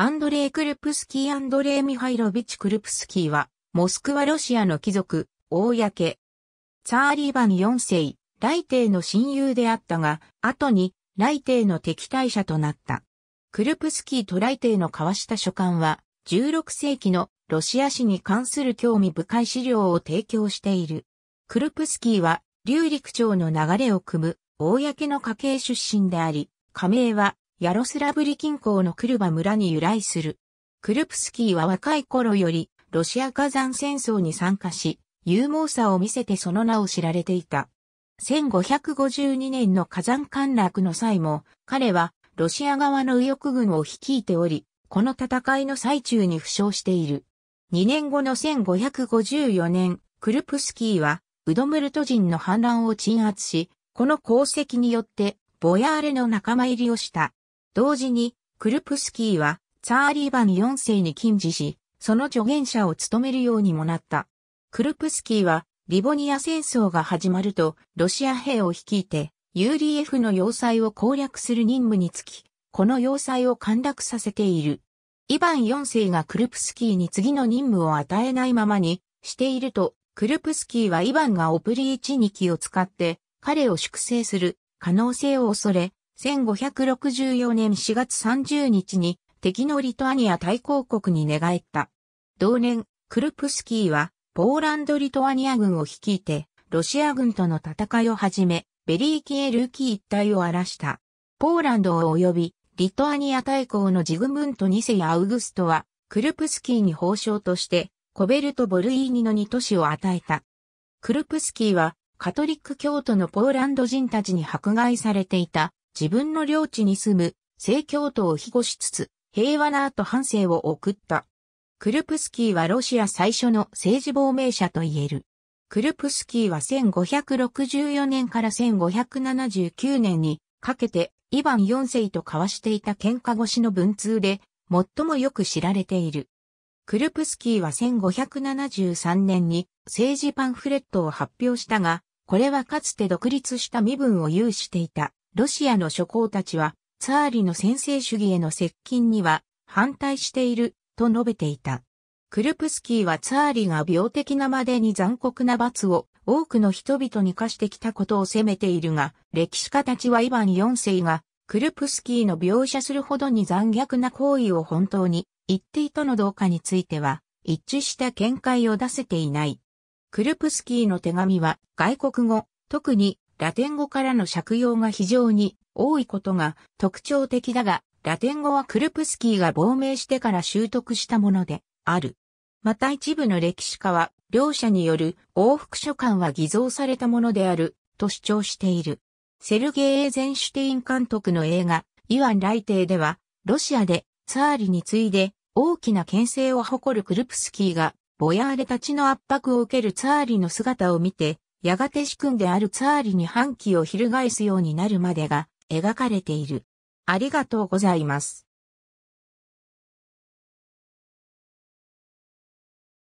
アンドレイ・クルプスキー・アンドレイ・ミハイロビチ・クルプスキーは、モスクワロシアの貴族、公。ツァーリーバン4世、ライテイの親友であったが、後に、ライテイの敵対者となった。クルプスキーとライテイの交わした書簡は、16世紀のロシア史に関する興味深い資料を提供している。クルプスキーは、流陸町の流れを組む、公の家系出身であり、加盟は、ヤロスラブリ近郊のクルバ村に由来する。クルプスキーは若い頃よりロシア火山戦争に参加し、勇猛さを見せてその名を知られていた。1552年の火山陥落の際も、彼はロシア側の右翼軍を率いており、この戦いの最中に負傷している。2年後の1554年、クルプスキーは、ウドムルト人の反乱を鎮圧し、この功績によって、ボヤーレの仲間入りをした。同時に、クルプスキーは、ツァーリーバン4世に禁止し、その助言者を務めるようにもなった。クルプスキーは、リボニア戦争が始まると、ロシア兵を率いて、UDF の要塞を攻略する任務につき、この要塞を陥落させている。イバン4世がクルプスキーに次の任務を与えないままにしていると、クルプスキーはイバンがオプリーチニキを使って彼を粛清する可能性を恐れ、1564年4月30日に敵のリトアニア大公国に寝返った。同年、クルプスキーはポーランド・リトアニア軍を率いて、ロシア軍との戦いを始め、ベリーキエルーキー一帯を荒らした。ポーランドを及び、リトアニア大公のジグムント2世やアウグストは、クルプスキーに報奨として、コベルト・ボルイーニの2都市を与えた。クルプスキーは、カトリック教徒のポーランド人たちに迫害されていた自分の領地に住む、正教徒を庇護しつつ、平和な後半生を送った。クルプスキーはロシア最初の政治亡命者と言える。クルプスキーは1564年から1579年にかけてイヴァン4世と交わしていた喧嘩越しの文通で最もよく知られている。クルプスキーは1573年に政治パンフレットを発表したが、これはかつて独立した身分を有していたロシアの諸侯たちは、ツァーリの専制主義への接近には反対していると述べていた。クルプスキーはツァーリが病的なまでに残酷な罰を多くの人々に課してきたことを責めているが、歴史家たちはイヴァン4世がクルプスキーの描写するほどに残虐な行為を本当に言っていたのどうかについては一致した見解を出せていない。クルプスキーの手紙は外国語、特にラテン語からの借用が非常に多いことが特徴的だが、ラテン語はクルプスキーが亡命してから習得したものである。また一部の歴史家は、両者による往復書簡は偽造されたものであると主張している。セルゲイ・エーゼンシュテイン監督の映画、イワンライテイでは、ロシアでツァーリに次いで大きな牽制を誇るクルプスキーが、ボヤーレたちの圧迫を受けるツァーリの姿を見て、やがて主君であるツァーリに反旗を翻すようになるまでが描かれている。ありがとうございます。